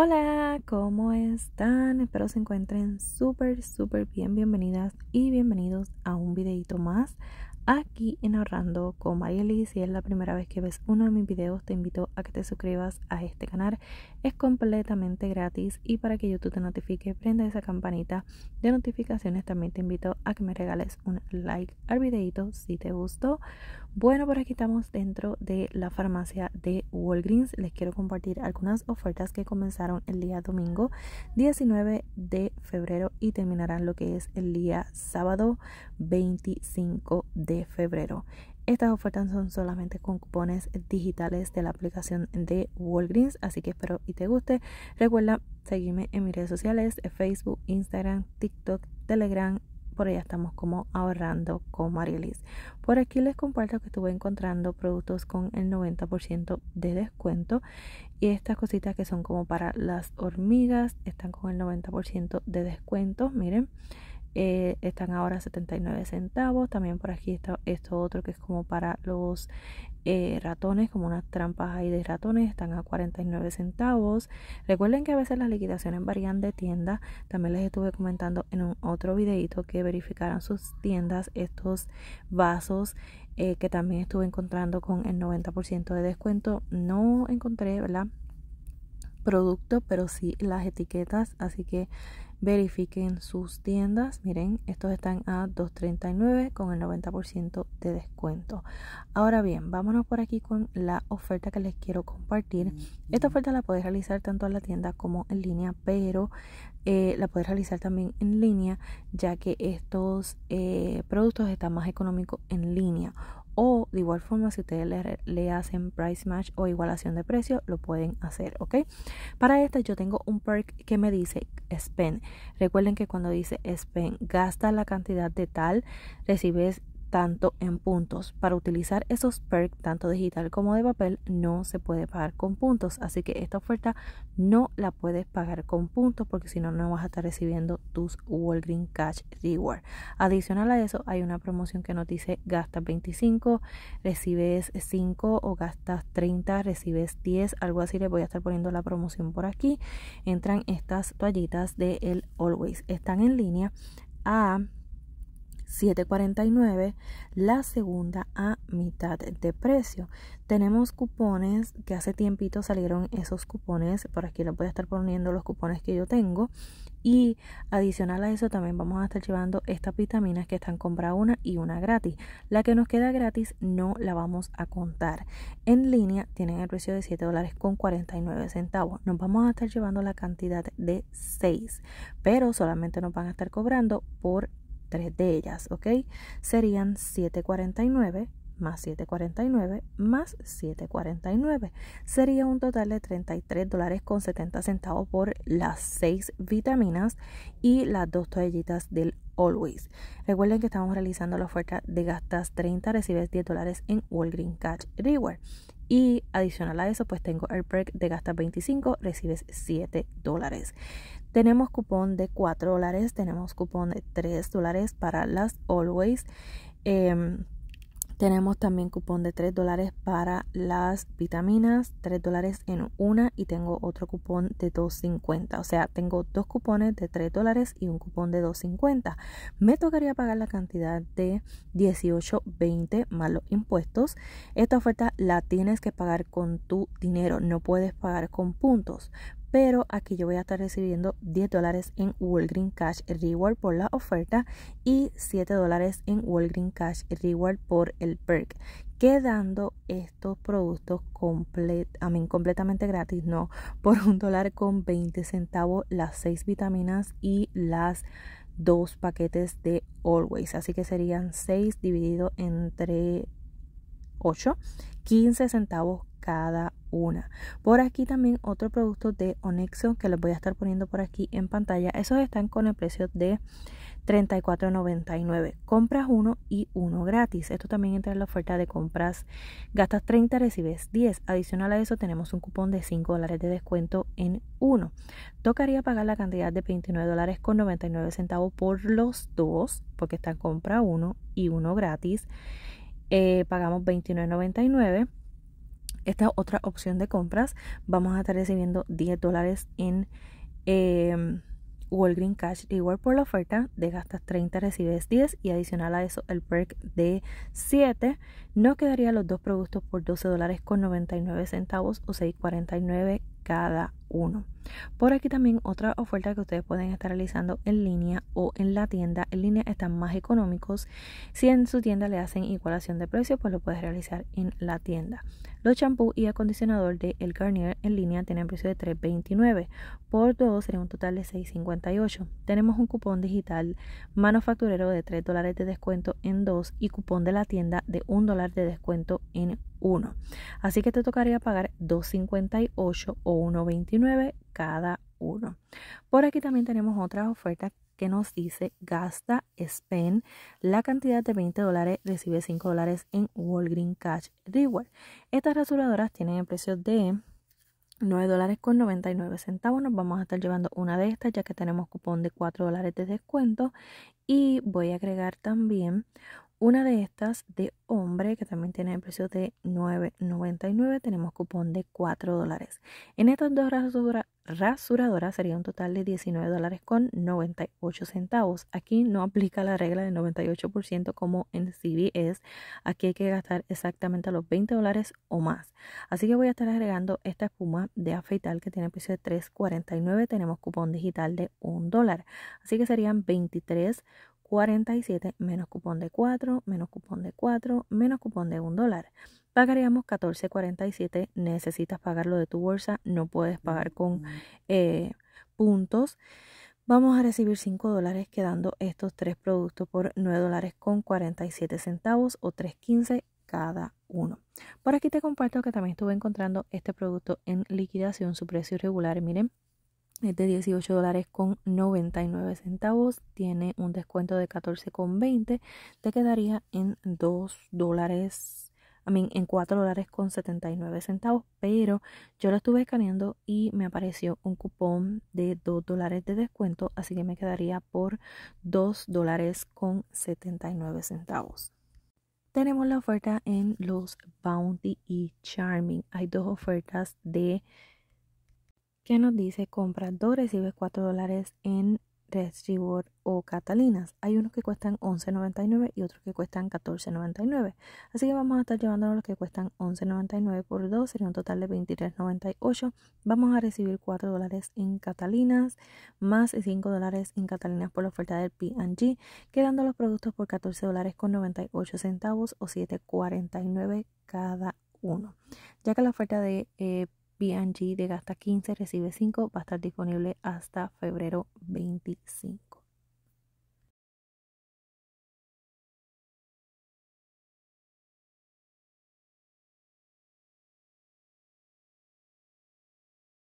Hola, ¿cómo están? Espero se encuentren súper, súper bien. Bienvenidas y bienvenidos a un videito más aquí en Ahorrando con Marielis. Si es la primera vez que ves uno de mis videos, te invito a que te suscribas a este canal. Es completamente gratis y para que YouTube te notifique, prenda esa campanita de notificaciones. También te invito a que me regales un like al videito si te gustó. Bueno, por aquí estamos dentro de la farmacia de Walgreens. Les quiero compartir algunas ofertas que comenzaron el día domingo 19 de febrero y terminarán lo que es el día sábado 25 de febrero. Estas ofertas son solamente con cupones digitales de la aplicación de Walgreens, así que espero y te guste. Recuerda seguirme en mis redes sociales, Facebook, Instagram, TikTok, Telegram. Por allá estamos como ahorrando con Marielis. Por aquí les comparto que estuve encontrando productos con el 90% de descuento. Y estas cositas que son como para las hormigas están con el 90% de descuento. Miren. Eh, están ahora 79 centavos. También por aquí está esto otro que es como para los eh, ratones, como unas trampas ahí de ratones, están a 49 centavos. Recuerden que a veces las liquidaciones varían de tienda. También les estuve comentando en un otro videito que verificaran sus tiendas estos vasos eh, que también estuve encontrando con el 90% de descuento. No encontré, ¿verdad? producto pero sí las etiquetas así que verifiquen sus tiendas. Miren, estos están a 2.39 con el 90% de descuento. Ahora bien, vámonos por aquí con la oferta que les quiero compartir. Esta oferta la puedes realizar tanto en la tienda como en línea, pero eh, la puedes realizar también en línea, ya que estos eh, productos están más económicos en línea. O de igual forma, si ustedes le, hacen price match o igualación de precio, lo pueden hacer, ¿ok? Para esta yo tengo un perk que me dice spend. Recuerden que cuando dice spend, gasta la cantidad de tal, recibes tanto en puntos. Para utilizar esos perks, tanto digital como de papel, no se puede pagar con puntos. Así que esta oferta no la puedes pagar con puntos porque si no, no vas a estar recibiendo tus Walgreens Cash Reward. Adicional a eso, hay una promoción que nos dice gastas 25, recibes 5 o gastas 30, recibes 10, algo así. le voy a estar poniendo la promoción por aquí. Entran estas toallitas de el Always. Están en línea a 7.49, la segunda a mitad de precio. Tenemos cupones que hace tiempito salieron esos cupones, por aquí lo voy a estar poniendo los cupones que yo tengo. Y adicional a eso también vamos a estar llevando estas vitaminas que están compra una y una gratis. La que nos queda gratis no la vamos a contar. En línea tienen el precio de 7 dólares con 49 centavos. Nos vamos a estar llevando la cantidad de 6, pero solamente nos van a estar cobrando por tres de ellas, ¿ok? Serían 749 más 749 más 749. Sería un total de 33 dólares con 70 centavos por las seis vitaminas y las dos toallitas del Always. Recuerden que estamos realizando la oferta de gastas 30, recibes 10 dólares en Walgreens Cash Reward. Y adicional a eso, pues tengo el de gasta 25, recibes 7 dólares. Tenemos cupón de 4 dólares, tenemos cupón de 3 dólares para las Always. Em, tenemos también cupón de 3 dólares para las vitaminas, 3 dólares en una y tengo otro cupón de 2.50. O sea, tengo dos cupones de 3 dólares y un cupón de 2.50. Me tocaría pagar la cantidad de 18.20 más los impuestos. Esta oferta la tienes que pagar con tu dinero, no puedes pagar con puntos pero aquí yo voy a estar recibiendo 10 dólares en Walgreens Cash Reward por la oferta y 7 dólares en Walgreens Cash Reward por el perk quedando estos productos completamente gratis, no, por un dólar con 20 centavos las 6 vitaminas y las dos paquetes de Always. Así que serían 6 dividido entre 8, 15 centavos cada una. Por aquí también otro producto de Onexo que les voy a estar poniendo por aquí en pantalla. Esos están con el precio de $34.99. Compras uno y uno gratis. Esto también entra en la oferta de compras. Gastas 30, recibes 10. Adicional a eso tenemos un cupón de 5 dólares de descuento en uno. Tocaría pagar la cantidad de $29.99 dólares centavos por los dos, porque está compra uno y uno gratis. Eh, pagamos $29.99 esta es otra opción de compras. Vamos a estar recibiendo 10 dólares en eh, em, Walgreen Cash. Igual por la oferta, de gastas 30, recibes 10 y adicional a eso el perk de 7. No quedaría los dos productos por $12.99 dólares centavos o 6,49 cada uno. Por aquí también otra oferta que ustedes pueden estar realizando en línea o en la tienda. En línea están más económicos. Si en su tienda le hacen igualación de precio, pues lo puedes realizar en la tienda. Los champú y acondicionador de El Garnier en línea tienen precio de $3.29. Por dos sería un total de $6.58. Tenemos un cupón digital manufacturero de $3 dólares de descuento en dos y cupón de la tienda de $1 dólar de descuento en uno. Así que te tocaría pagar $2.58 o $1.29 cada uno. Por aquí también tenemos otras ofertas que nos dice gasta, spend, la cantidad de 20 dólares recibe 5 dólares en Walgreens Cash Reward. Estas rasuradoras tienen el precio de 9 dólares con 99 centavos. Nos vamos a estar llevando una de estas ya que tenemos cupón de 4 dólares de descuento. Y voy a agregar también una de estas de hombre, que también tiene el precio de 9.99, tenemos cupón de 4 dólares. En estas dos rasuradoras sería un total de 19.98. dólares con centavos. Aquí no aplica la regla del 98% como en CVS. Aquí hay que gastar exactamente los 20 dólares o más. Así que voy a estar agregando esta espuma de afeitar que tiene el precio de 3.49. Tenemos cupón digital de 1 dólar. Así que serían 23 47 menos cupón de 4, menos cupón de 4, menos cupón de 1 dólar. Pagaríamos 14.47, necesitas pagarlo de tu bolsa, no puedes pagar con eh, puntos. Vamos a recibir 5 dólares quedando estos tres productos por 9 dólares con 47 centavos o 3.15 cada uno. Por aquí te comparto que también estuve encontrando este producto en liquidación, su precio regular. Miren, es de 18 dólares con 99 centavos. Tiene un descuento de 14 con 20. Te quedaría en 2 dólares, A mí en 4 dólares con 79 centavos. Pero yo lo estuve escaneando y me apareció un cupón de 2 dólares de descuento. Así que me quedaría por 2 dólares con 79 centavos tenemos la oferta en los Bounty y Charming. Hay dos ofertas de que nos dice compra 2 recibes 4 dólares en Reward o Catalinas. Hay unos que cuestan $11.99 y otros que cuestan $14.99. Así que vamos a estar llevándonos los que cuestan $11.99 por 2, sería un total de $23.98. Vamos a recibir 4 dólares en Catalinas, más 5 dólares en Catalinas por la oferta del P&G, quedando los productos por 14 dólares con 98 centavos o 7.49 cada uno. Ya que la oferta de eh, BNG de Gasta 15 recibe 5 va a estar disponible hasta febrero 25.